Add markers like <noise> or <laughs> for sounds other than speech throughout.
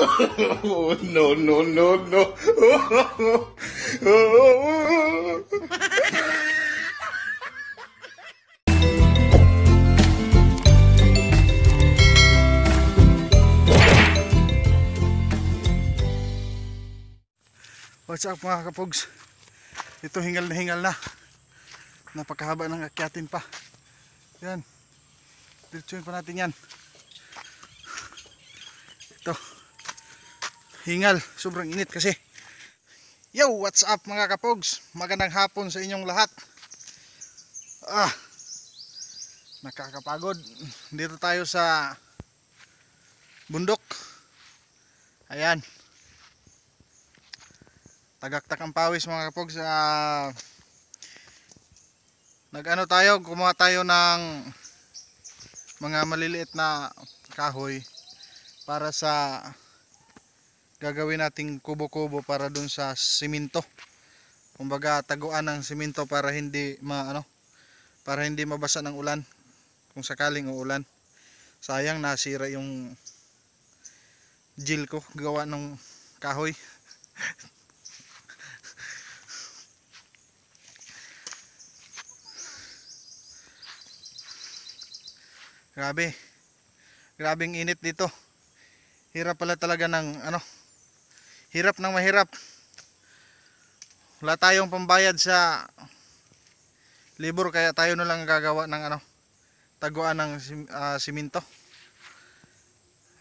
oh, <laughs> no, no, no, no. Oh, What's up mga kapogs? Ito hingal na hingal na. Napakahaba ng akyatin pa. Yan. Diretsuin pa natin yan. Ito hingal sobrang init kasi yo what's up mga kapogs magandang hapon sa inyong lahat ah nakakapagod dito tayo sa bundok ayan tagaktak ang pawis mga kapogs ah, nag ano tayo gumawa tayo ng mga maliliit na kahoy para sa gagawin nating kubo-kubo para dun sa simento kumbaga taguan ng simento para hindi maano para hindi mabasa ng ulan kung sakaling uulan sayang nasira yung gel ko gawa ng kahoy <laughs> grabe grabing init dito hirap pala talaga ng ano hirap ng mahirap wala tayong pambayad sa labor kaya tayo na lang gagawa ng ano taguan ng uh, ah, siminto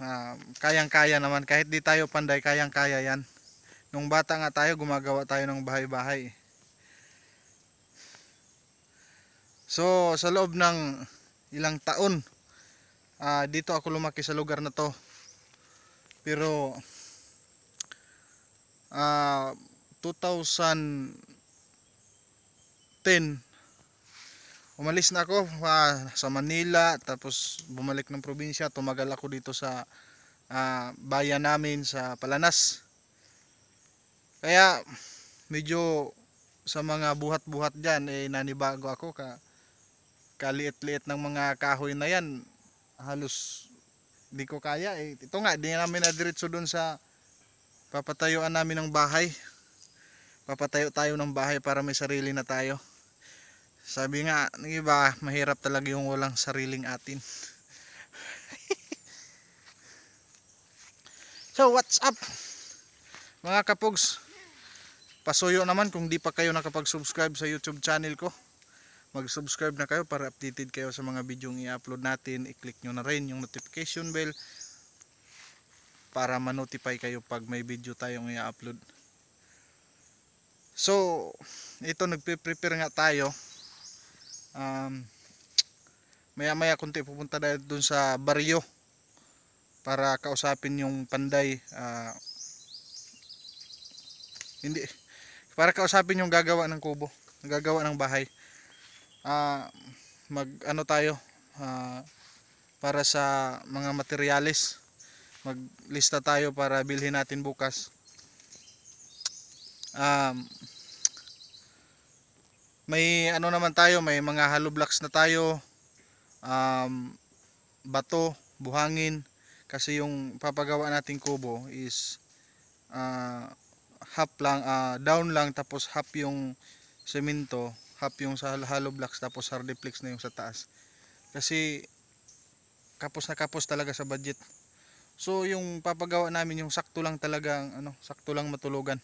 uh, ah, kayang kaya naman kahit di tayo panday kayang kaya yan nung bata nga tayo gumagawa tayo ng bahay bahay so sa loob ng ilang taon uh, dito ako lumaki sa lugar na to pero uh, ah, 2010 umalis na ako uh, sa Manila tapos bumalik ng probinsya tumagal ako dito sa uh, bayan namin sa Palanas kaya medyo sa mga buhat-buhat dyan eh nanibago ako ka kaliit-liit ng mga kahoy na yan halos di ko kaya eh ito nga di namin na diretso dun sa papatayuan namin ng bahay papatayo tayo ng bahay para may sarili na tayo sabi nga ng iba mahirap talaga yung walang sariling atin <laughs> so what's up mga kapogs pasuyo naman kung di pa kayo nakapag subscribe sa youtube channel ko mag subscribe na kayo para updated kayo sa mga video i-upload natin i-click nyo na rin yung notification bell para manotify kayo pag may video tayong i-upload so ito nagpe-prepare nga tayo um, maya maya kunti pupunta tayo doon sa baryo para kausapin yung panday uh, hindi para kausapin yung gagawa ng kubo gagawa ng bahay uh, ah, mag ano tayo uh, para sa mga materialis maglista tayo para bilhin natin bukas um, may ano naman tayo may mga hollow blocks na tayo um, bato buhangin kasi yung papagawa nating kubo is uh, half lang uh, down lang tapos half yung semento half yung sa hollow blocks tapos hardiplex na yung sa taas kasi kapos na kapos talaga sa budget So yung papagawa namin yung sakto lang talaga ano, sakto lang matulugan.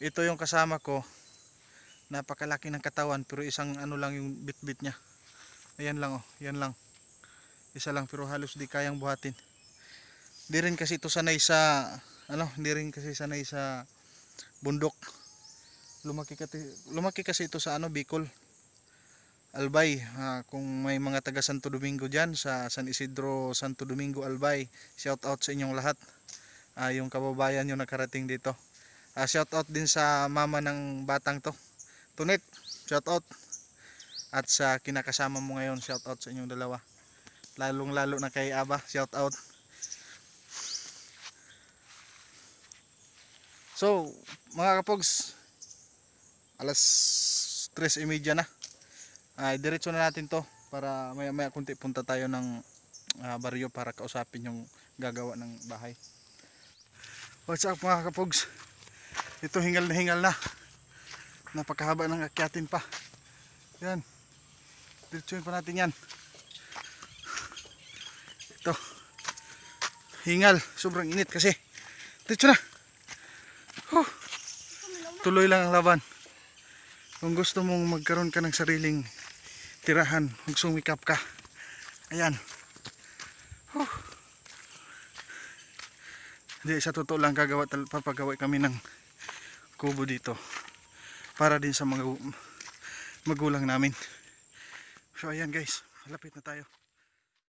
Ito yung kasama ko. Napakalaki ng katawan pero isang ano lang yung bitbit niya. Ayan lang oh, yan lang. Isa lang pero halos di kayang buhatin. Hindi rin kasi ito sanay sa ano, hindi rin kasi sanay sa bundok. Lumaki kasi lumaki kasi ito sa ano Bicol. Albay uh, kung may mga taga Santo Domingo dyan sa San Isidro Santo Domingo Albay shout out sa inyong lahat uh, yung kababayan nyo nakarating dito uh, shout out din sa mama ng batang to Tunit, shout out at sa kinakasama mo ngayon shout out sa inyong dalawa lalong lalo na kay Aba shout out so mga kapogs alas 3.30 na ay diretso na natin to para maya maya kunti punta tayo ng uh, baryo para kausapin yung gagawa ng bahay what's up mga kapogs ito hingal na hingal na napakahaba ng akyatin pa yan diretsuin pa natin yan ito hingal sobrang init kasi diretso na huh. tuloy lang ang laban kung gusto mong magkaroon ka ng sariling tirahan sumikap ka ayan huh. di sa totoo lang gagawa papagawa kami ng kubo dito para din sa mga magulang namin so ayan guys malapit na tayo